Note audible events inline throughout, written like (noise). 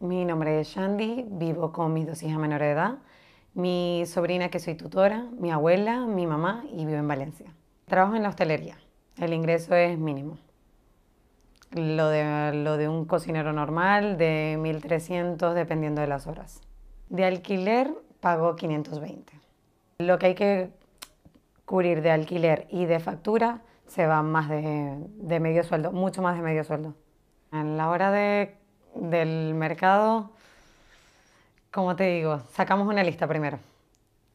Mi nombre es Shandy, vivo con mis dos hijas menores de edad, mi sobrina que soy tutora, mi abuela, mi mamá y vivo en Valencia. Trabajo en la hostelería, el ingreso es mínimo. Lo de, lo de un cocinero normal de 1.300 dependiendo de las horas. De alquiler pago 520. Lo que hay que cubrir de alquiler y de factura se va más de, de medio sueldo, mucho más de medio sueldo. En la hora de del mercado, como te digo, sacamos una lista primero.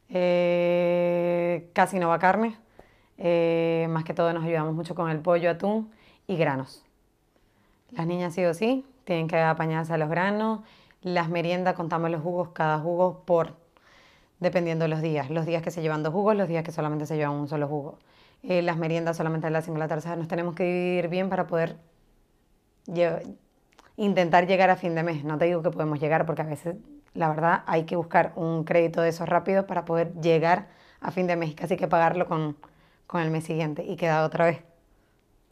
Eh, casi no va carne, eh, más que todo nos ayudamos mucho con el pollo, atún y granos. Las niñas sí o sí tienen que apañarse a los granos, las meriendas contamos los jugos, cada jugo por, dependiendo los días, los días que se llevan dos jugos, los días que solamente se llevan un solo jugo. Eh, las meriendas solamente las 5 de la tarde, nos tenemos que dividir bien para poder llevar intentar llegar a fin de mes. No te digo que podemos llegar porque a veces, la verdad, hay que buscar un crédito de esos rápidos para poder llegar a fin de mes y casi que pagarlo con, el mes siguiente y queda otra vez.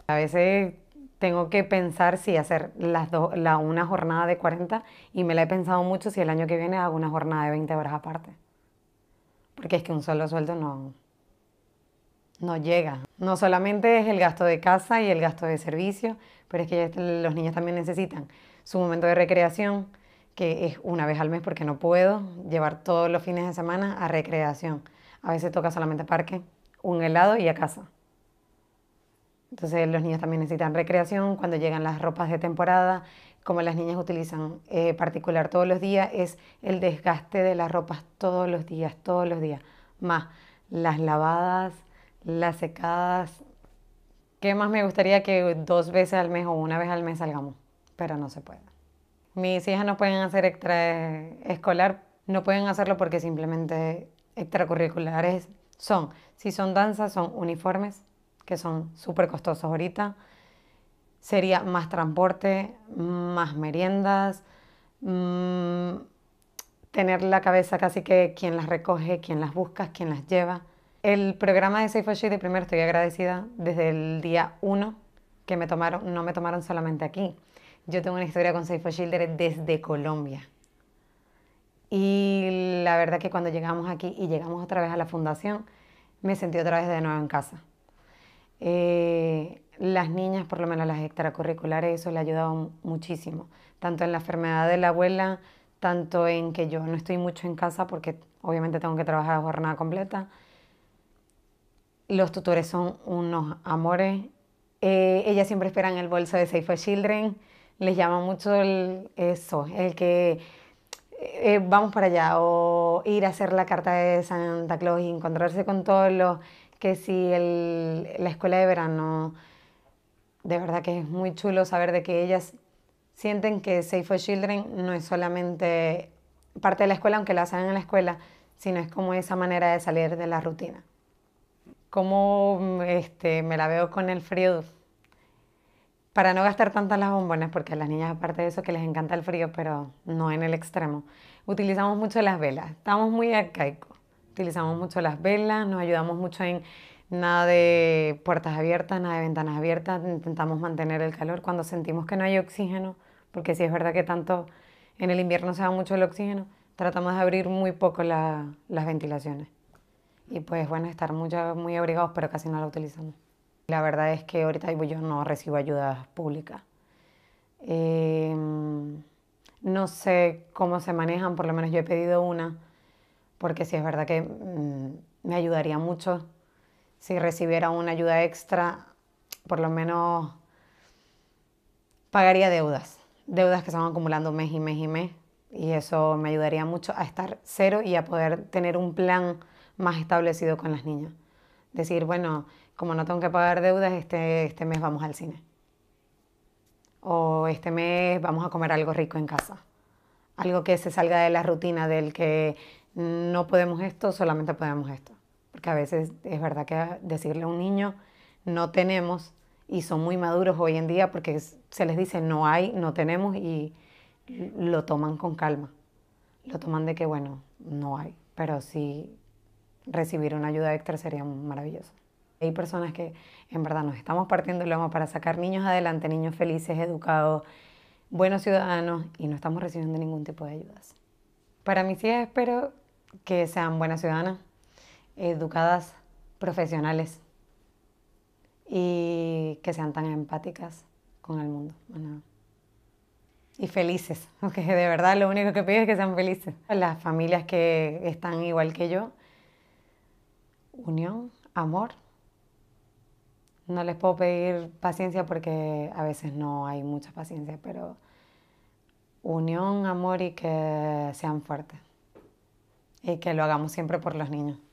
A veces tengo que pensar si hacer las una jornada de 40 y me la he pensado mucho si el año que viene hago una jornada de 20 horas aparte. Porque es que un solo sueldo no, no llega. No solamente es el gasto de casa y el gasto de servicio, pero es que los niños también necesitan su momento de recreación, que es una vez al mes porque no puedo llevar todos los fines de semana a recreación. A veces toca solamente parque, un helado y a casa. Entonces los niños también necesitan recreación cuando llegan las ropas de temporada, como las niñas utilizan eh, particular todos los días, es el desgaste de las ropas todos los días, todos los días, más las lavadas, las secadas, ¿qué más me gustaría que dos veces al mes o una vez al mes salgamos? Pero no se puede. Mis hijas no pueden hacer extraescolar, no pueden hacerlo porque simplemente extracurriculares son. Si son danzas, son uniformes, que son súper costosos ahorita. Sería más transporte, más meriendas, mm, tener la cabeza casi que quien las recoge, quien las busca, quien las lleva. El programa de Safe for de primero estoy agradecida desde el día 1 que me tomaron, no me tomaron solamente aquí. Yo tengo una historia con Safe for Children desde Colombia. Y la verdad que cuando llegamos aquí y llegamos otra vez a la fundación, me sentí otra vez de nuevo en casa. Eh, las niñas, por lo menos las extracurriculares, eso le ha ayudado muchísimo, tanto en la enfermedad de la abuela, tanto en que yo no estoy mucho en casa porque obviamente tengo que trabajar jornada completa los tutores son unos amores. Eh, ellas siempre esperan el bolso de Safe for Children. Les llama mucho eso, el que eh, vamos para allá o ir a hacer la carta de Santa Claus y encontrarse con todos los que si el, la escuela de verano. De verdad que es muy chulo saber de que ellas sienten que Safe for Children no es solamente parte de la escuela, aunque la hacen en la escuela, sino es como esa manera de salir de la rutina cómo mm, este, me la veo con el frío. Para no gastar tantas las bombones, porque a las niñas aparte de eso que les encanta el frío, pero no en el extremo. Utilizamos mucho las velas, estamos muy arcaicos. Utilizamos mucho las velas, nos ayudamos mucho en nada de puertas abiertas, nada de ventanas abiertas, intentamos mantener el calor cuando sentimos que no hay oxígeno, porque si es verdad que tanto en el invierno se da mucho el oxígeno, tratamos de abrir muy poco las ventilaciones y pues bueno, estar mucho, muy abrigados, pero casi no la utilizamos. La verdad es que ahorita yo no recibo ayuda pública. Em, no sé cómo se manejan, por lo menos yo he pedido una, porque sí es verdad que mm, me ayudaría mucho si recibiera una ayuda extra, por lo menos pagaría deudas, deudas que se van acumulando mes y mes y mes, y eso me ayudaría mucho a estar cero y a poder tener un plan más establecido con las niñas. Decir, bueno, como no tengo que pagar deudas, este, este mes vamos al cine. O este mes vamos a comer algo rico en casa. Algo que se salga de la rutina del que no podemos esto, solamente podemos esto. Porque a veces es verdad que decirle a un niño, no tenemos, y son muy maduros hoy en día porque se les dice no hay, no tenemos y lo toman con calma. Lo toman de que, bueno, no hay, pero sí recibir una ayuda extra sería maravilloso. Hay personas que en verdad nos estamos partiendo el lomo para sacar niños adelante, niños felices, educados, buenos ciudadanos y no estamos recibiendo ningún tipo de ayudas. Para mis hijas espero que sean buenas ciudadanas, educadas, profesionales y que sean tan empáticas con el mundo. y felices, (laughs) porque de verdad lo único que pido es que sean felices. Las familias que están igual que yo unión, amor. No les puedo pedir paciencia porque a veces no hay mucha paciencia, pero unión, amor y que sean fuertes. Y que lo hagamos siempre por los niños.